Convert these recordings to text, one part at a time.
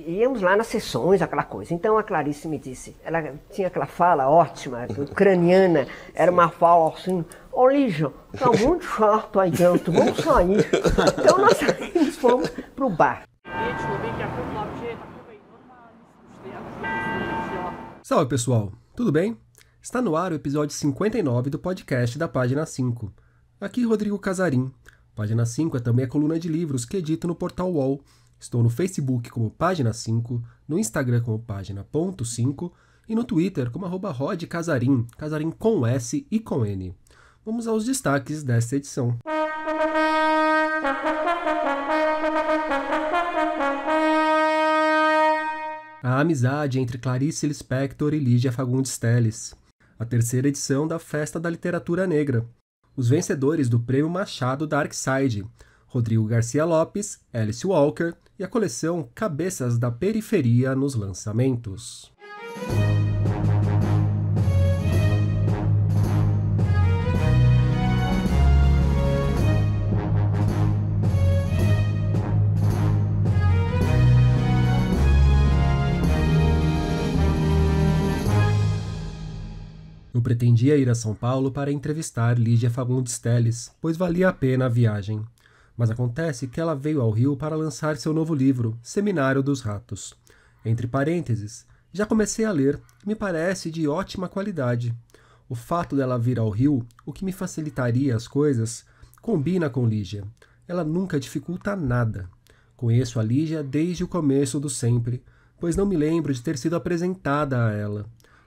íamos lá nas sessões, aquela coisa. Então a Clarice me disse, ela tinha aquela fala ótima, ucraniana, era uma fala assim, ô Lígia, tá muito chato aí dentro, vamos sair. Então nós saímos, fomos pro bar. Salve pessoal, tudo bem? Está no ar o episódio 59 do podcast da Página 5. Aqui Rodrigo Casarim. Página 5 é também a coluna de livros que edito no portal UOL Estou no Facebook como Página 5, no Instagram como Página.5 e no Twitter como arroba Rod Casarim, Casarim com S e com N. Vamos aos destaques desta edição. A amizade entre Clarice Lispector e Lígia Fagundes Telles. A terceira edição da Festa da Literatura Negra. Os vencedores do Prêmio Machado da Arkside, Rodrigo Garcia Lopes, Alice Walker e a coleção Cabeças da Periferia nos lançamentos. Eu pretendia ir a São Paulo para entrevistar Lídia Fagundes Teles, pois valia a pena a viagem. Mas acontece que ela veio ao Rio para lançar seu novo livro, Seminário dos Ratos. Entre parênteses, já comecei a ler, me parece de ótima qualidade. O fato dela vir ao Rio, o que me facilitaria as coisas, combina com Lígia. Ela nunca dificulta nada. Conheço a Lígia desde o começo do sempre, pois não me lembro de ter sido apresentada a ela.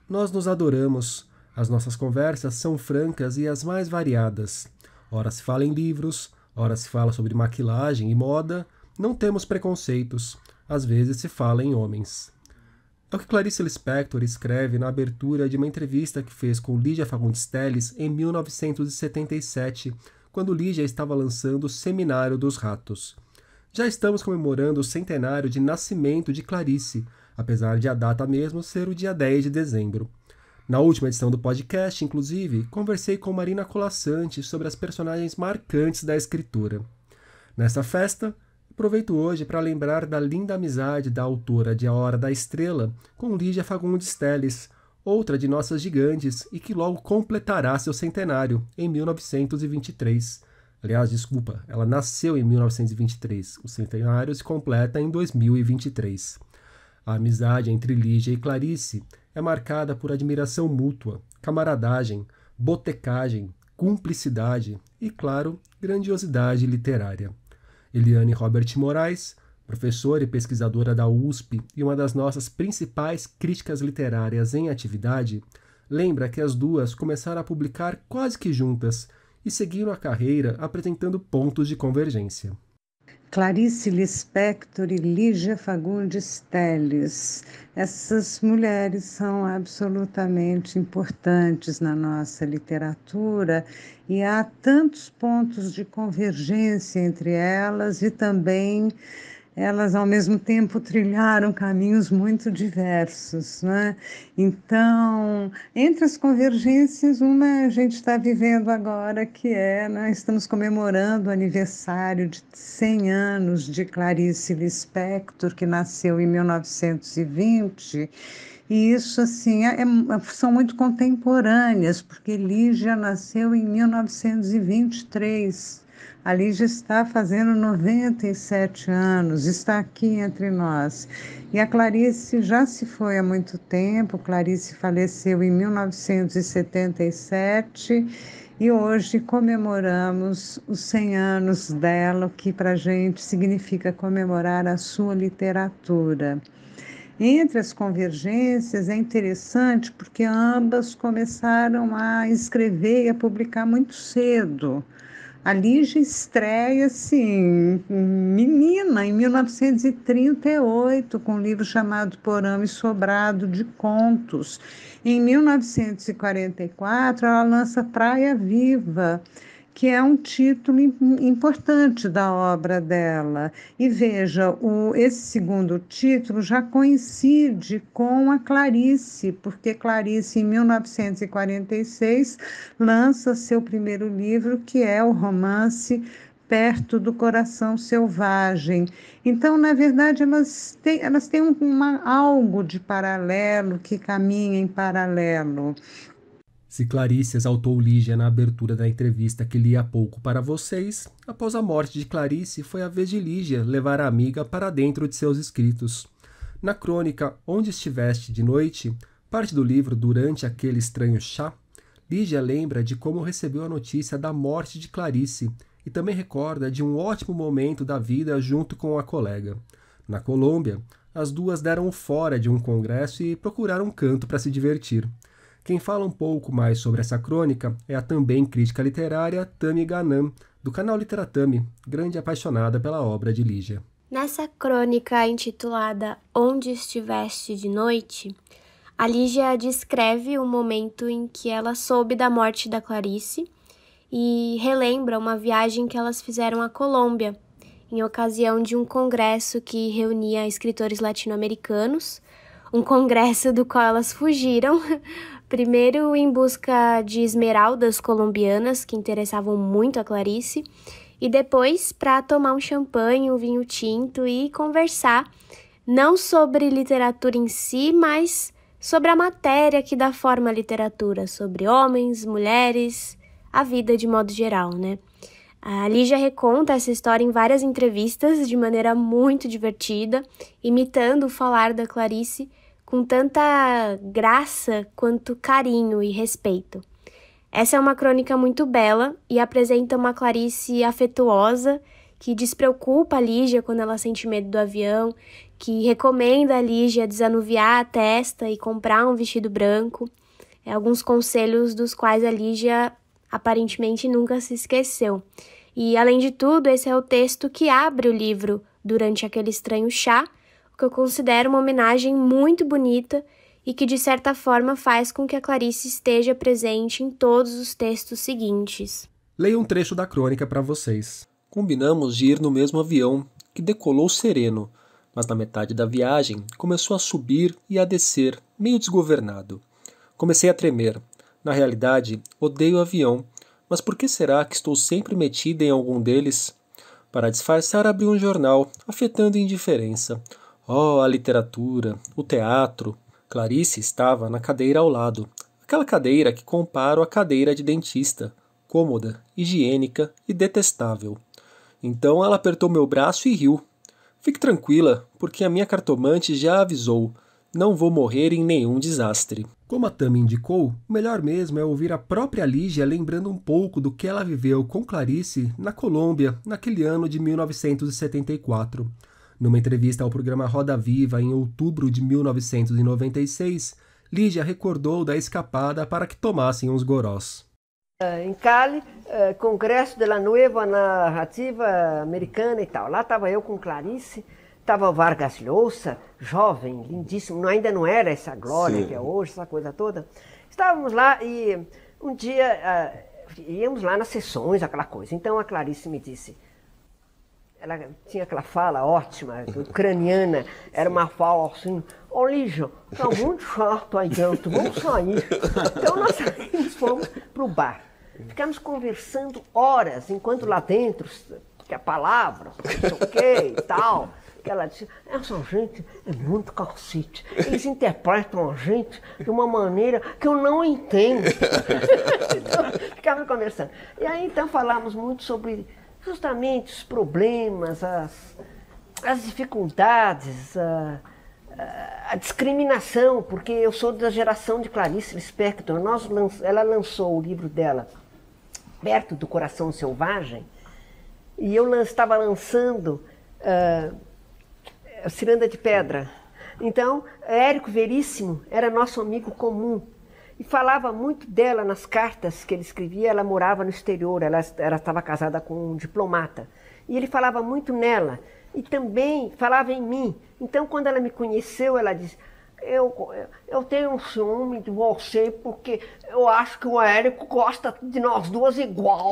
Nós nos adoramos. As nossas conversas são francas e as mais variadas. Ora se fala em livros, Ora se fala sobre maquilagem e moda, não temos preconceitos, às vezes se fala em homens. É o que Clarice Lispector escreve na abertura de uma entrevista que fez com Lígia Fagundes Telles em 1977, quando Lígia estava lançando o Seminário dos Ratos. Já estamos comemorando o centenário de nascimento de Clarice, apesar de a data mesmo ser o dia 10 de dezembro. Na última edição do podcast, inclusive, conversei com Marina Colassante sobre as personagens marcantes da escritura. Nesta festa, aproveito hoje para lembrar da linda amizade da autora de A Hora da Estrela com Lígia Fagundes Telles, outra de nossas gigantes e que logo completará seu centenário em 1923. Aliás, desculpa, ela nasceu em 1923. O centenário se completa em 2023. A amizade entre Lígia e Clarice é marcada por admiração mútua, camaradagem, botecagem, cumplicidade e, claro, grandiosidade literária. Eliane Robert Moraes, professora e pesquisadora da USP e uma das nossas principais críticas literárias em atividade, lembra que as duas começaram a publicar quase que juntas e seguiram a carreira apresentando pontos de convergência. Clarice Lispector e Lígia Fagundes Telles. Essas mulheres são absolutamente importantes na nossa literatura e há tantos pontos de convergência entre elas e também elas ao mesmo tempo trilharam caminhos muito diversos, né? Então, entre as convergências, uma a gente está vivendo agora que é, nós é? estamos comemorando o aniversário de 100 anos de Clarice Lispector, que nasceu em 1920. E isso, assim, é, é, são muito contemporâneas, porque Lígia nasceu em 1923. A Lígia está fazendo 97 anos, está aqui entre nós. E a Clarice já se foi há muito tempo. Clarice faleceu em 1977 e hoje comemoramos os 100 anos dela, o que para a gente significa comemorar a sua literatura. Entre as convergências é interessante porque ambas começaram a escrever e a publicar muito cedo. A Lígia estreia, assim, menina, em 1938, com um livro chamado Porame Sobrado de Contos. Em 1944, ela lança Praia Viva que é um título importante da obra dela. E veja, o, esse segundo título já coincide com a Clarice, porque Clarice, em 1946, lança seu primeiro livro, que é o romance perto do coração selvagem. Então, na verdade, elas têm, elas têm uma, algo de paralelo, que caminha em paralelo. Se Clarice exaltou Lígia na abertura da entrevista que li há pouco para vocês, após a morte de Clarice foi a vez de Lígia levar a amiga para dentro de seus escritos. Na crônica Onde Estiveste de Noite, parte do livro Durante Aquele Estranho Chá, Lígia lembra de como recebeu a notícia da morte de Clarice e também recorda de um ótimo momento da vida junto com a colega. Na Colômbia, as duas deram fora de um congresso e procuraram um canto para se divertir. Quem fala um pouco mais sobre essa crônica é a também crítica literária Tami Ganan, do canal Literatami, grande apaixonada pela obra de Lígia. Nessa crônica intitulada Onde Estiveste de Noite, a Lígia descreve o momento em que ela soube da morte da Clarice e relembra uma viagem que elas fizeram à Colômbia, em ocasião de um congresso que reunia escritores latino-americanos, um congresso do qual elas fugiram Primeiro em busca de esmeraldas colombianas que interessavam muito a Clarice, e depois para tomar um champanhe, um vinho tinto e conversar não sobre literatura em si, mas sobre a matéria que dá forma à literatura, sobre homens, mulheres, a vida de modo geral, né? A Lígia reconta essa história em várias entrevistas de maneira muito divertida, imitando o falar da Clarice com tanta graça quanto carinho e respeito. Essa é uma crônica muito bela e apresenta uma Clarice afetuosa que despreocupa a Lígia quando ela sente medo do avião, que recomenda a Lígia desanuviar a testa e comprar um vestido branco. É, alguns conselhos dos quais a Lígia aparentemente nunca se esqueceu. E além de tudo, esse é o texto que abre o livro durante aquele estranho chá que eu considero uma homenagem muito bonita e que, de certa forma, faz com que a Clarice esteja presente em todos os textos seguintes. Leia um trecho da crônica para vocês. Combinamos de ir no mesmo avião, que decolou sereno, mas na metade da viagem começou a subir e a descer, meio desgovernado. Comecei a tremer. Na realidade, odeio avião, mas por que será que estou sempre metida em algum deles? Para disfarçar, abri um jornal, afetando indiferença. Oh, a literatura, o teatro. Clarice estava na cadeira ao lado, aquela cadeira que comparo à cadeira de dentista, cômoda, higiênica e detestável. Então ela apertou meu braço e riu. Fique tranquila, porque a minha cartomante já avisou. Não vou morrer em nenhum desastre. Como a Tami indicou, o melhor mesmo é ouvir a própria Lígia lembrando um pouco do que ela viveu com Clarice na Colômbia naquele ano de 1974. Numa entrevista ao programa Roda Viva em outubro de 1996, Lígia recordou da escapada para que tomassem uns gorós. Em Cali, eh, Congresso de la Nueva Narrativa Americana e tal. Lá estava eu com Clarice, estava Vargas Llosa, jovem, lindíssimo, ainda não era essa glória Sim. que é hoje, essa coisa toda. Estávamos lá e um dia eh, íamos lá nas sessões, aquela coisa. Então a Clarice me disse: ela tinha aquela fala ótima, ucraniana, era uma fala assim, ô oh, Lígia, tá muito chato aí dentro, vamos sair. Então nós saímos, fomos para o bar. Ficamos conversando horas, enquanto lá dentro, que a palavra, não sei o quê e tal ela disse, essa gente é muito calcite. Eles interpretam a gente de uma maneira que eu não entendo. então, conversando. E aí então falamos muito sobre justamente os problemas, as, as dificuldades, a, a, a discriminação, porque eu sou da geração de Clarice Lispector. Nós, ela lançou o livro dela, Perto do Coração Selvagem, e eu estava lançando uh, Ciranda de Pedra. Então, Érico Veríssimo era nosso amigo comum. E falava muito dela nas cartas que ele escrevia. Ela morava no exterior, ela, ela estava casada com um diplomata. E ele falava muito nela. E também falava em mim. Então, quando ela me conheceu, ela disse: eu, eu tenho um ciúme de você porque eu acho que o Érico gosta de nós duas igual.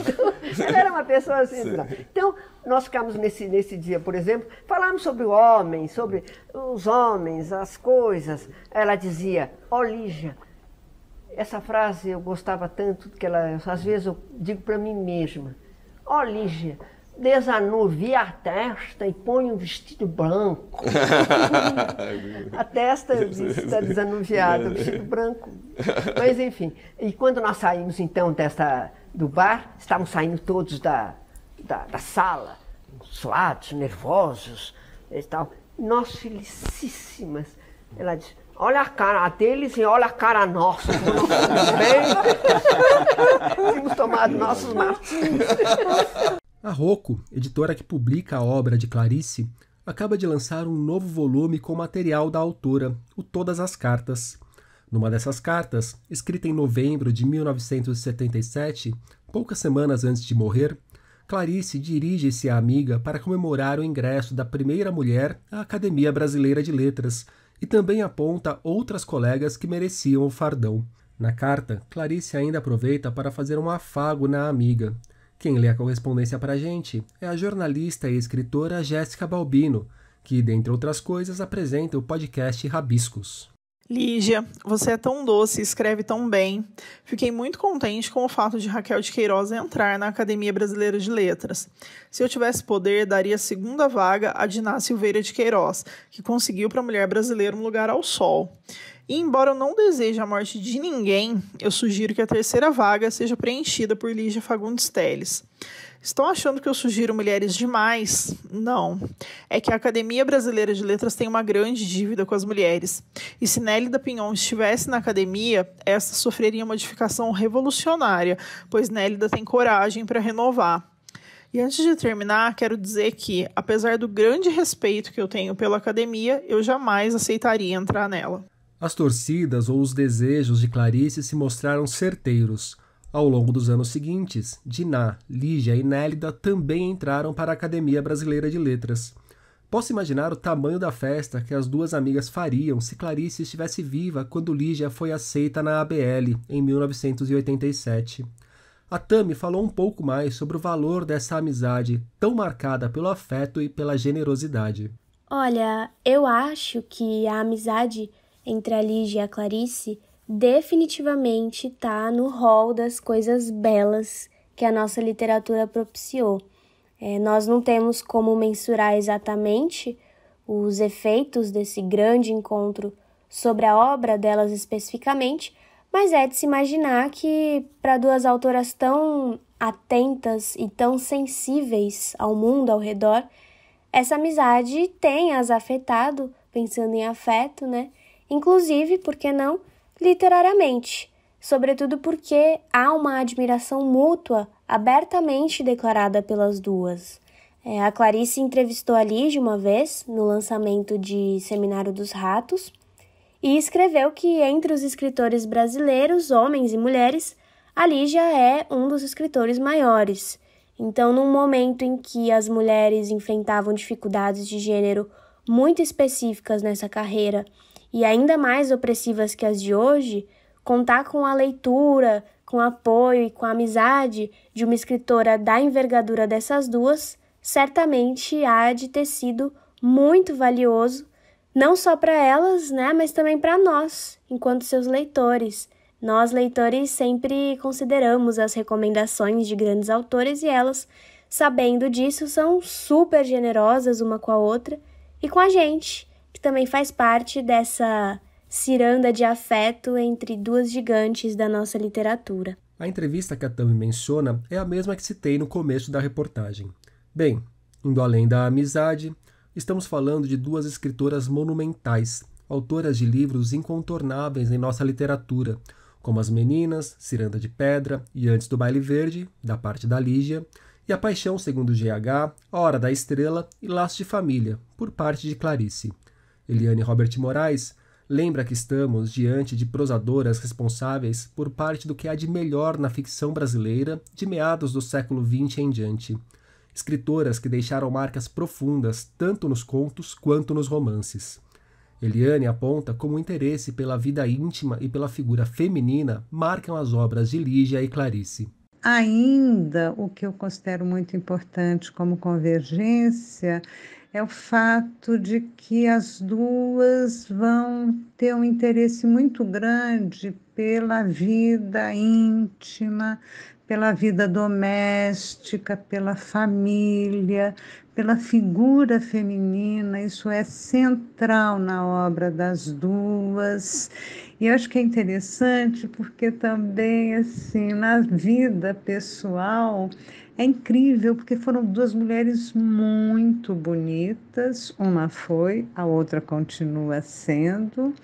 então, ele era uma pessoa assim. Sim. Então, nós ficamos nesse, nesse dia, por exemplo, falamos sobre o homem, sobre os homens, as coisas. Ela dizia, ó oh, Lígia, essa frase eu gostava tanto que ela, às vezes eu digo para mim mesma, ó oh, Lígia, desanuvia a testa e põe um vestido branco. a testa está desanuviada, o vestido branco. Mas enfim, e quando nós saímos então desta, do bar, estávamos saindo todos da, da, da sala, suados, nervosos e tal. Nós felicíssimas. Ela disse, olha a cara deles e olha a cara nossa. Tínhamos tomado nossos martins. A Rocco, editora que publica a obra de Clarice, acaba de lançar um novo volume com material da autora, o Todas as Cartas. Numa dessas cartas, escrita em novembro de 1977, poucas semanas antes de morrer, Clarice dirige-se à amiga para comemorar o ingresso da primeira mulher à Academia Brasileira de Letras e também aponta outras colegas que mereciam o fardão. Na carta, Clarice ainda aproveita para fazer um afago na amiga, quem lê a correspondência para a gente é a jornalista e escritora Jéssica Balbino, que, dentre outras coisas, apresenta o podcast Rabiscos. Lígia, você é tão doce e escreve tão bem. Fiquei muito contente com o fato de Raquel de Queiroz entrar na Academia Brasileira de Letras. Se eu tivesse poder, daria a segunda vaga a Diná Silveira de Queiroz, que conseguiu para a mulher brasileira um lugar ao sol. E embora eu não deseje a morte de ninguém, eu sugiro que a terceira vaga seja preenchida por Lígia Fagundes Teles. Estão achando que eu sugiro mulheres demais? Não. É que a Academia Brasileira de Letras tem uma grande dívida com as mulheres. E se Nélida Pinhon estivesse na academia, esta sofreria modificação revolucionária, pois Nélida tem coragem para renovar. E antes de terminar, quero dizer que, apesar do grande respeito que eu tenho pela academia, eu jamais aceitaria entrar nela. As torcidas ou os desejos de Clarice se mostraram certeiros. Ao longo dos anos seguintes, Diná, Lígia e Nélida também entraram para a Academia Brasileira de Letras. Posso imaginar o tamanho da festa que as duas amigas fariam se Clarice estivesse viva quando Lígia foi aceita na ABL em 1987. A Tami falou um pouco mais sobre o valor dessa amizade, tão marcada pelo afeto e pela generosidade. Olha, eu acho que a amizade entre a Lígia e a Clarice definitivamente está no rol das coisas belas que a nossa literatura propiciou. É, nós não temos como mensurar exatamente os efeitos desse grande encontro sobre a obra delas especificamente, mas é de se imaginar que, para duas autoras tão atentas e tão sensíveis ao mundo ao redor, essa amizade tem as afetado, pensando em afeto, né? inclusive, por que não, literariamente, sobretudo porque há uma admiração mútua abertamente declarada pelas duas. É, a Clarice entrevistou a Lige uma vez, no lançamento de Seminário dos Ratos, e escreveu que entre os escritores brasileiros, homens e mulheres, a Lígia é um dos escritores maiores. Então, num momento em que as mulheres enfrentavam dificuldades de gênero muito específicas nessa carreira e ainda mais opressivas que as de hoje, contar com a leitura, com apoio e com a amizade de uma escritora da envergadura dessas duas, certamente há de ter sido muito valioso, não só para elas, né, mas também para nós, enquanto seus leitores. Nós, leitores, sempre consideramos as recomendações de grandes autores e elas, sabendo disso, são super generosas uma com a outra e com a gente também faz parte dessa ciranda de afeto entre duas gigantes da nossa literatura. A entrevista que a Tami menciona é a mesma que citei no começo da reportagem. Bem, indo além da amizade, estamos falando de duas escritoras monumentais, autoras de livros incontornáveis em nossa literatura, como As Meninas, Ciranda de Pedra e Antes do Baile Verde, da parte da Lígia, e A Paixão segundo GH, A Hora da Estrela e Laço de Família, por parte de Clarice. Eliane Robert Moraes, lembra que estamos diante de prosadoras responsáveis por parte do que há de melhor na ficção brasileira de meados do século XX em diante. Escritoras que deixaram marcas profundas tanto nos contos quanto nos romances. Eliane aponta como o interesse pela vida íntima e pela figura feminina marcam as obras de Lígia e Clarice. Ainda o que eu considero muito importante como convergência é o fato de que as duas vão ter um interesse muito grande pela vida íntima, pela vida doméstica, pela família, pela figura feminina. Isso é central na obra das duas. E acho que é interessante porque também, assim, na vida pessoal, é incrível porque foram duas mulheres muito bonitas, uma foi, a outra continua sendo.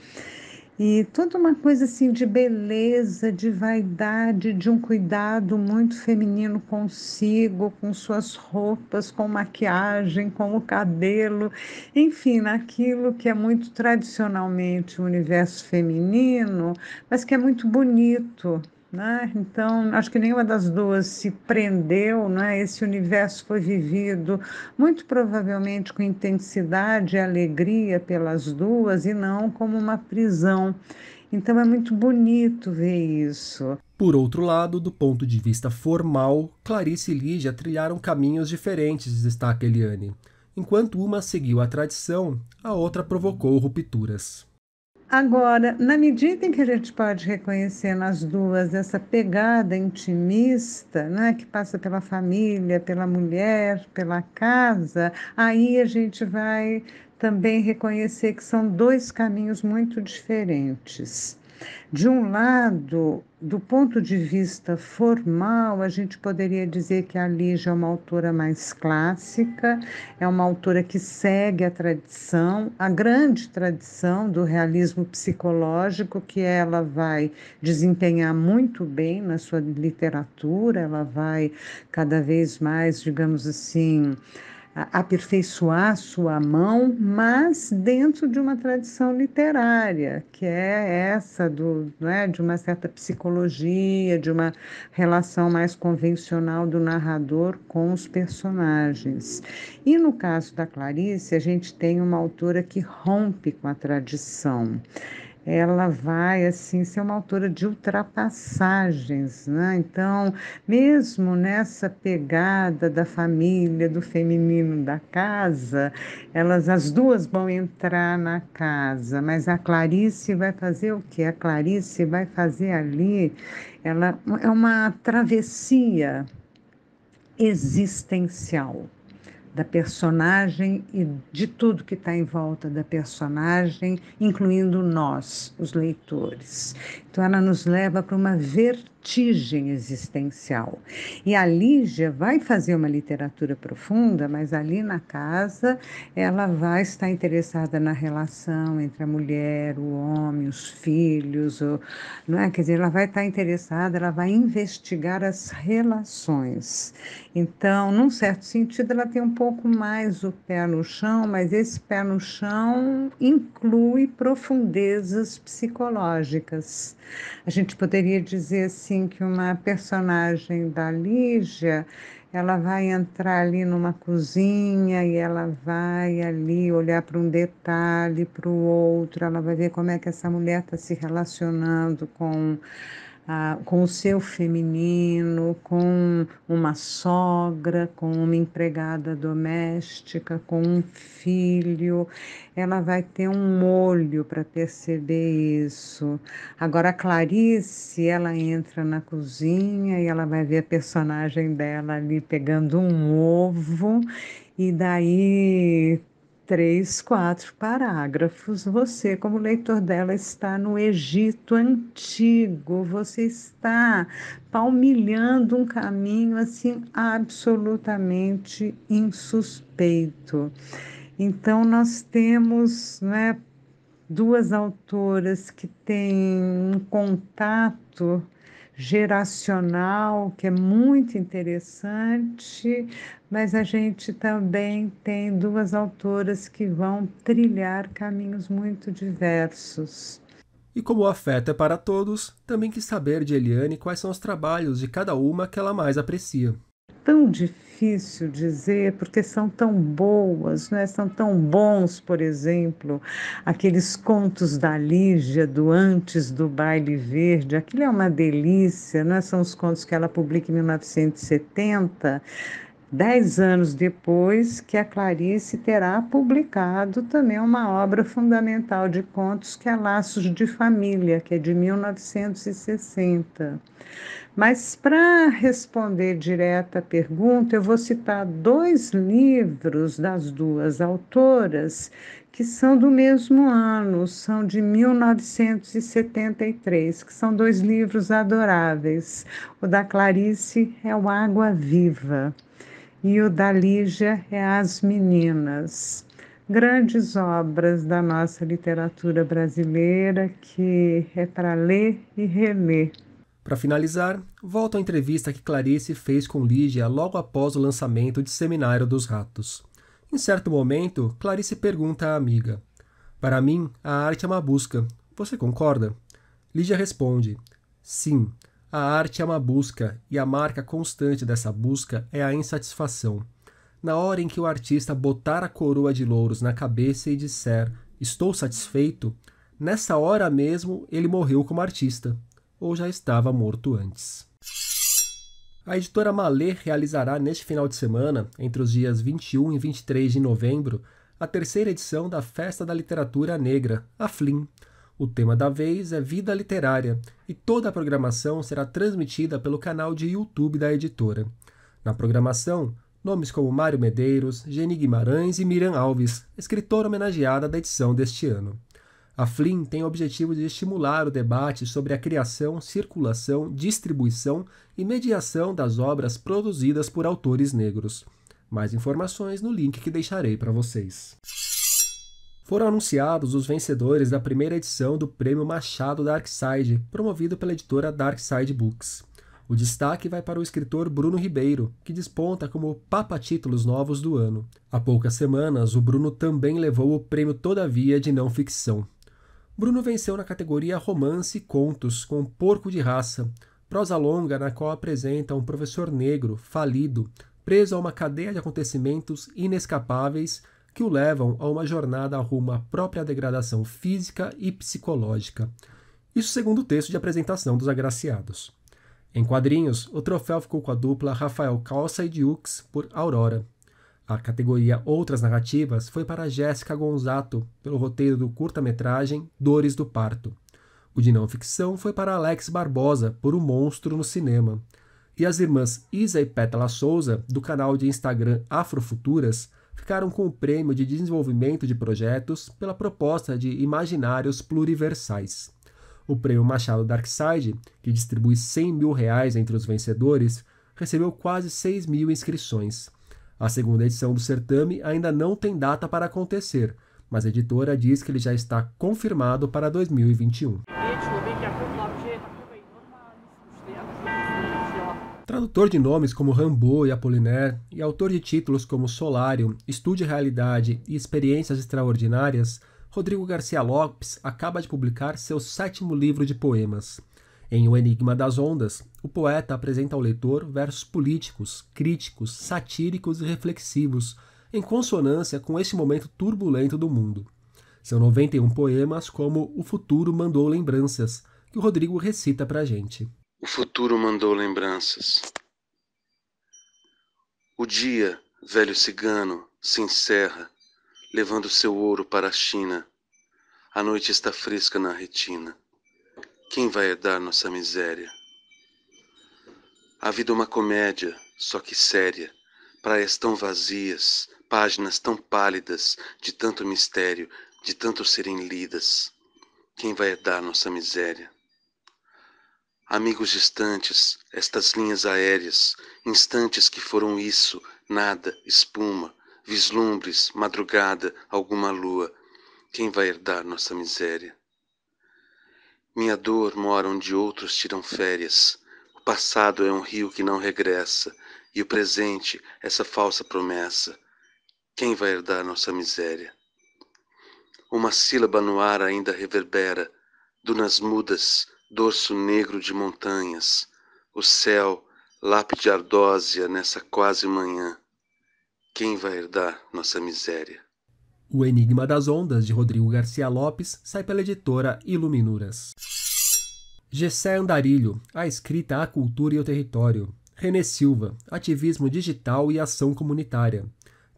E toda uma coisa assim de beleza, de vaidade, de um cuidado muito feminino consigo, com suas roupas, com maquiagem, com o cabelo, enfim, naquilo que é muito tradicionalmente o universo feminino, mas que é muito bonito, né? Então, acho que nenhuma das duas se prendeu, né? esse universo foi vivido muito provavelmente com intensidade e alegria pelas duas e não como uma prisão. Então é muito bonito ver isso. Por outro lado, do ponto de vista formal, Clarice e Lígia trilharam caminhos diferentes, destaca Eliane. Enquanto uma seguiu a tradição, a outra provocou rupturas. Agora, na medida em que a gente pode reconhecer nas duas essa pegada intimista, né, que passa pela família, pela mulher, pela casa, aí a gente vai também reconhecer que são dois caminhos muito diferentes. De um lado, do ponto de vista formal, a gente poderia dizer que a Lígia é uma autora mais clássica, é uma autora que segue a tradição, a grande tradição do realismo psicológico, que ela vai desempenhar muito bem na sua literatura, ela vai cada vez mais, digamos assim, aperfeiçoar sua mão, mas dentro de uma tradição literária, que é essa do, é, de uma certa psicologia, de uma relação mais convencional do narrador com os personagens. E no caso da Clarice, a gente tem uma autora que rompe com a tradição ela vai assim ser uma autora de ultrapassagens, né? Então, mesmo nessa pegada da família, do feminino da casa, elas as duas vão entrar na casa, mas a Clarice vai fazer o que? A Clarice vai fazer ali, ela é uma travessia existencial da personagem e de tudo que está em volta da personagem, incluindo nós, os leitores. Então, ela nos leva para uma vertente vertigem existencial. E a Lígia vai fazer uma literatura profunda, mas ali na casa ela vai estar interessada na relação entre a mulher, o homem, os filhos, não é? Quer dizer, ela vai estar interessada, ela vai investigar as relações. Então, num certo sentido, ela tem um pouco mais o pé no chão, mas esse pé no chão inclui profundezas psicológicas. A gente poderia dizer assim, assim que uma personagem da Lígia, ela vai entrar ali numa cozinha e ela vai ali olhar para um detalhe, para o outro, ela vai ver como é que essa mulher está se relacionando com ah, com o seu feminino, com uma sogra, com uma empregada doméstica, com um filho. Ela vai ter um olho para perceber isso. Agora, a Clarice, ela entra na cozinha e ela vai ver a personagem dela ali pegando um ovo e daí três, quatro parágrafos, você, como leitor dela, está no Egito antigo, você está palmilhando um caminho assim absolutamente insuspeito. Então, nós temos né, duas autoras que têm um contato geracional, que é muito interessante, mas a gente também tem duas autoras que vão trilhar caminhos muito diversos. E como o afeto é para todos, também quis saber de Eliane quais são os trabalhos de cada uma que ela mais aprecia. Tão difícil difícil dizer, porque são tão boas, né? são tão bons, por exemplo, aqueles contos da Lígia, do Antes do Baile Verde, aquilo é uma delícia, né? são os contos que ela publica em 1970, dez anos depois que a Clarice terá publicado também uma obra fundamental de contos que é Laços de Família, que é de 1960. Mas para responder direta à pergunta, eu vou citar dois livros das duas autoras que são do mesmo ano, são de 1973, que são dois livros adoráveis. O da Clarice é o Água Viva e o da Lígia é As Meninas. Grandes obras da nossa literatura brasileira que é para ler e reler. Para finalizar, volto à entrevista que Clarice fez com Lígia logo após o lançamento de Seminário dos Ratos. Em certo momento, Clarice pergunta à amiga: Para mim, a arte é uma busca. Você concorda? Lígia responde: Sim, a arte é uma busca e a marca constante dessa busca é a insatisfação. Na hora em que o artista botar a coroa de louros na cabeça e disser: Estou satisfeito, nessa hora mesmo ele morreu como artista ou já estava morto antes. A editora Malê realizará neste final de semana, entre os dias 21 e 23 de novembro, a terceira edição da Festa da Literatura Negra, a FLIM. O tema da vez é Vida Literária e toda a programação será transmitida pelo canal de YouTube da editora. Na programação, nomes como Mário Medeiros, Geni Guimarães e Miriam Alves, escritora homenageada da edição deste ano. A FLIM tem o objetivo de estimular o debate sobre a criação, circulação, distribuição e mediação das obras produzidas por autores negros. Mais informações no link que deixarei para vocês. Foram anunciados os vencedores da primeira edição do Prêmio Machado Darkside, promovido pela editora Darkside Books. O destaque vai para o escritor Bruno Ribeiro, que desponta como papa títulos novos do ano. Há poucas semanas, o Bruno também levou o prêmio Todavia de não ficção. Bruno venceu na categoria Romance e Contos com Porco de Raça, prosa longa na qual apresenta um professor negro, falido, preso a uma cadeia de acontecimentos inescapáveis que o levam a uma jornada rumo à própria degradação física e psicológica. Isso segundo o texto de apresentação dos agraciados. Em quadrinhos, o troféu ficou com a dupla Rafael Calça e Diux por Aurora. A categoria Outras Narrativas foi para Jéssica Gonzato, pelo roteiro do curta-metragem Dores do Parto. O de não ficção foi para Alex Barbosa, por O Monstro no Cinema. E as irmãs Isa e Pétala Souza, do canal de Instagram Afrofuturas, ficaram com o prêmio de desenvolvimento de projetos pela proposta de imaginários pluriversais. O prêmio Machado Darkside, que distribui 100 mil reais entre os vencedores, recebeu quase 6 mil inscrições. A segunda edição do certame ainda não tem data para acontecer, mas a editora diz que ele já está confirmado para 2021. Tradutor de nomes como Rambo e Apollinaire e autor de títulos como Solário, Estude Realidade e Experiências Extraordinárias, Rodrigo Garcia Lopes acaba de publicar seu sétimo livro de poemas. Em O Enigma das Ondas, o poeta apresenta ao leitor versos políticos, críticos, satíricos e reflexivos, em consonância com este momento turbulento do mundo. São 91 poemas como O Futuro Mandou Lembranças, que o Rodrigo recita a gente. O futuro mandou lembranças. O dia, velho cigano, se encerra, levando seu ouro para a China. A noite está fresca na retina. Quem vai herdar nossa miséria? A vida é uma comédia, só que séria. Praias tão vazias, páginas tão pálidas, de tanto mistério, de tanto serem lidas. Quem vai herdar nossa miséria? Amigos distantes, estas linhas aéreas, instantes que foram isso, nada, espuma, vislumbres, madrugada, alguma lua. Quem vai herdar nossa miséria? Minha dor mora onde outros tiram férias. O passado é um rio que não regressa, e o presente, é essa falsa promessa. Quem vai herdar nossa miséria? Uma sílaba no ar ainda reverbera, dunas mudas, dorso negro de montanhas, o céu, lápide ardósia nessa quase manhã. Quem vai herdar nossa miséria? O Enigma das Ondas, de Rodrigo Garcia Lopes, sai pela editora Iluminuras. Gessé Andarilho, A Escrita, a Cultura e o Território. René Silva, Ativismo Digital e Ação Comunitária.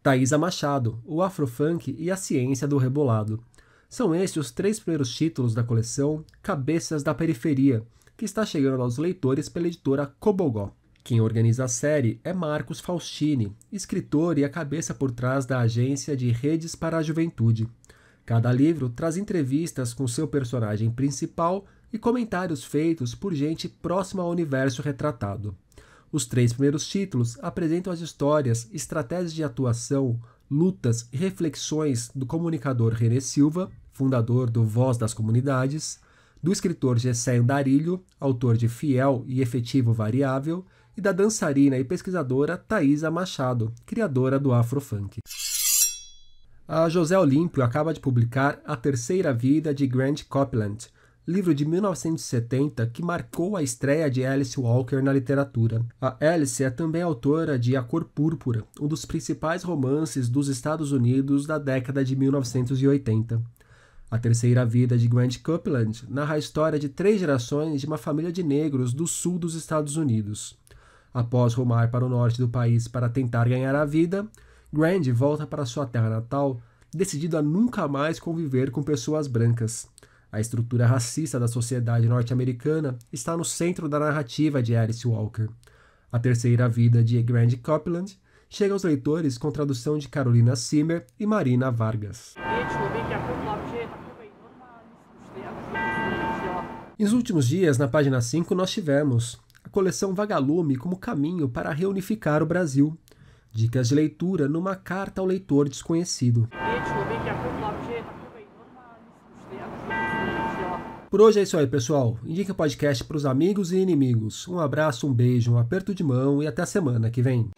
Thaisa Machado, O Afrofunk e a Ciência do Rebolado. São estes os três primeiros títulos da coleção Cabeças da Periferia, que está chegando aos leitores pela editora Cobogó. Quem organiza a série é Marcos Faustini, escritor e a cabeça por trás da agência de redes para a juventude. Cada livro traz entrevistas com seu personagem principal e comentários feitos por gente próxima ao universo retratado. Os três primeiros títulos apresentam as histórias, estratégias de atuação, lutas e reflexões do comunicador René Silva, fundador do Voz das Comunidades, do escritor Gessé Andarilho, autor de Fiel e Efetivo Variável, e da dançarina e pesquisadora Thaisa Machado, criadora do Afrofunk. A José Olímpio acaba de publicar A Terceira Vida de Grant Copeland, livro de 1970 que marcou a estreia de Alice Walker na literatura. A Alice é também autora de A Cor Púrpura, um dos principais romances dos Estados Unidos da década de 1980. A Terceira Vida de Grant Copeland narra a história de três gerações de uma família de negros do sul dos Estados Unidos. Após rumar para o norte do país para tentar ganhar a vida, Grand volta para sua terra natal, decidido a nunca mais conviver com pessoas brancas. A estrutura racista da sociedade norte-americana está no centro da narrativa de Alice Walker. A Terceira Vida de Grand Copeland chega aos leitores com tradução de Carolina Simmer e Marina Vargas. Nos últimos dias, na página 5, nós tivemos a coleção Vagalume como caminho para reunificar o Brasil. Dicas de leitura numa carta ao leitor desconhecido. Por hoje é isso aí, pessoal. Indique o podcast para os amigos e inimigos. Um abraço, um beijo, um aperto de mão e até a semana que vem.